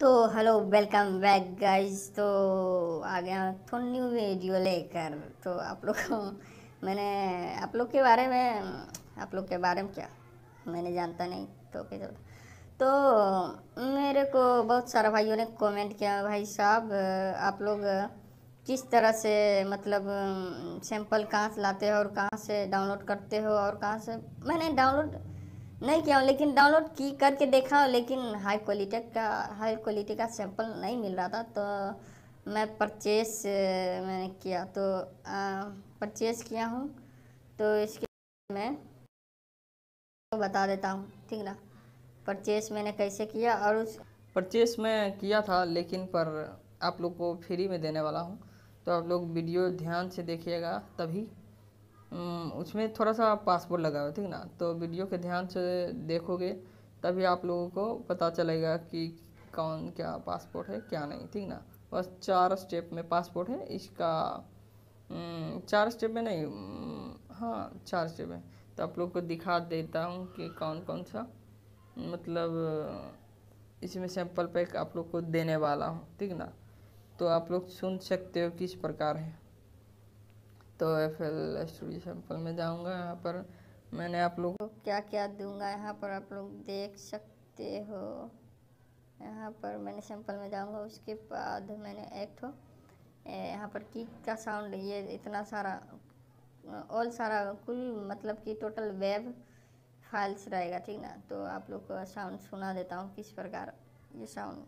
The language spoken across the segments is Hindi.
तो हेलो वेलकम बैक गाइस तो आ गया थोड़ा न्यू वीडियो लेकर तो आप लोग मैंने आप लोग के बारे में आप लोग के बारे में क्या मैंने जानता नहीं तो फिर तो मेरे को बहुत सारा भाइयों ने कमेंट किया भाई साहब आप लोग किस तरह से मतलब सैंपल कहाँ से लाते हो और कहाँ से डाउनलोड करते हो और कहाँ से मैंने डाउनलोड नहीं किया हूँ लेकिन डाउनलोड की करके देखा हूँ लेकिन हाई क्वालिटी का हाई क्वालिटी का सैंपल नहीं मिल रहा था तो मैं परचेस मैंने किया तो परचेस किया हूँ तो इसके मैं तो बता देता हूँ ठीक ना परचेस मैंने कैसे किया और उस परचेस मैं किया था लेकिन पर आप लोग को फ्री में देने वाला हूँ तो आप लोग वीडियो ध्यान से देखिएगा तभी हम्म, उसमें थोड़ा सा पासवर्ड लगा हुआ ठीक ना तो वीडियो के ध्यान से देखोगे तभी आप लोगों को पता चलेगा कि कौन क्या पासपोर्ट है क्या नहीं ठीक ना बस चार स्टेप में पासपोर्ट है इसका हम्म, चार स्टेप में नहीं हम्म, हाँ चार स्टेप में तो आप लोग को दिखा देता हूँ कि कौन कौन सा मतलब इसमें सैंपल पैक आप लोग को देने वाला हूँ ठीक ना तो आप लोग सुन सकते हो किस प्रकार है तो एफ एल स्टूडियो सैम्पल में जाऊंगा यहाँ पर मैंने आप लोग तो क्या क्या दूंगा यहाँ पर आप लोग देख सकते हो यहाँ पर मैंने सैम्पल में जाऊंगा उसके बाद मैंने एक ठो यहाँ पर किक का साउंड ये इतना सारा ऑल सारा कुल मतलब कि टोटल वेब फाइल्स रहेगा ठीक ना तो आप लोग को साउंड सुना देता हूँ किस प्रकार ये साउंड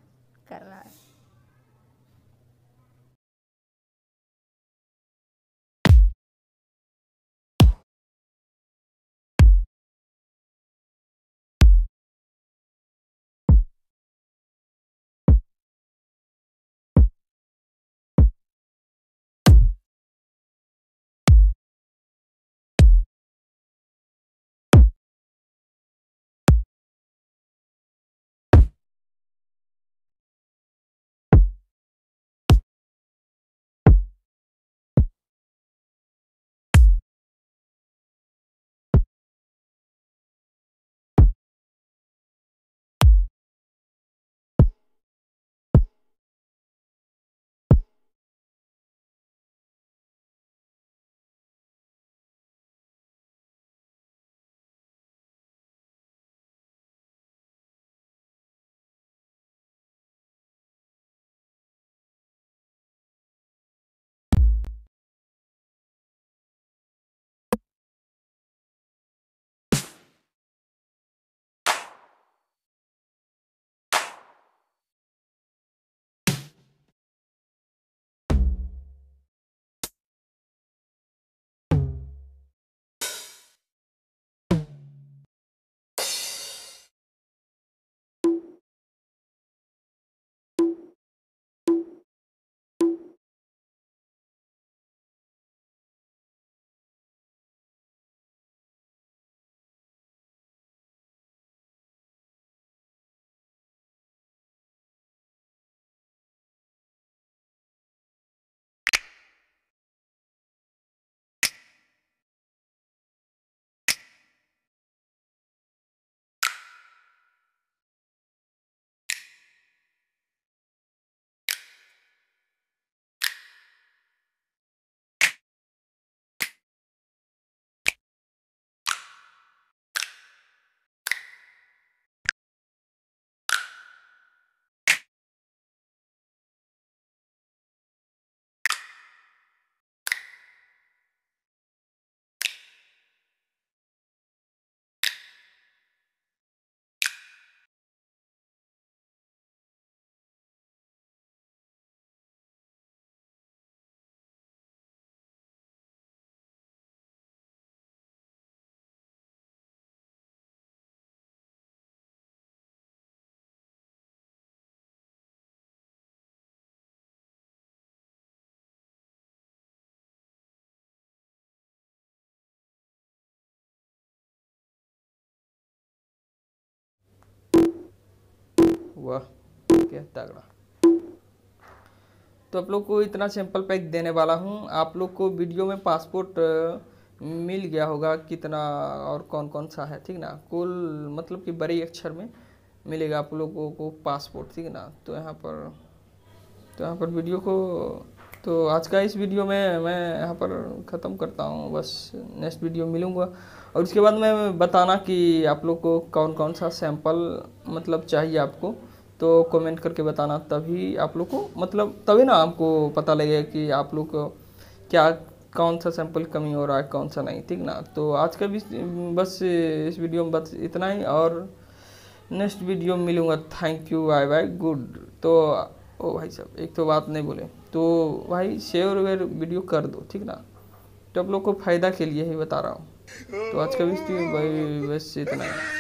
कर रहा है वाह क्या तगड़ा तो आप लोग को इतना सिंपल पैक देने वाला हूँ आप लोग को वीडियो में पासपोर्ट मिल गया होगा कितना और कौन कौन सा है ठीक ना कुल मतलब कि बड़े अक्षर में मिलेगा आप लोगों को पासपोर्ट ठीक ना तो यहाँ पर तो यहाँ पर वीडियो को तो आज का इस वीडियो में मैं यहाँ पर ख़त्म करता हूँ बस नेक्स्ट वीडियो मिलूँगा और उसके बाद मैं बताना कि आप लोग को कौन कौन सा सैम्पल मतलब चाहिए आपको तो कमेंट करके बताना तभी आप लोग को मतलब तभी ना आपको पता लगेगा कि आप लोग को क्या कौन सा सैम्पल कमी हो रहा है कौन सा नहीं ठीक ना तो आज का भी बस इस वीडियो में बस इतना ही और नेक्स्ट वीडियो में मिलूँगा thank you bye bye good तो ओ भाई साहब एक तो बात नहीं बोले तो भाई शेयर वेयर वीडियो कर दो ठीक ना तो आप लोग को फ़ायदा के लिए ही बता रहा हूँ तो आज का भी भाई वैसे इतना है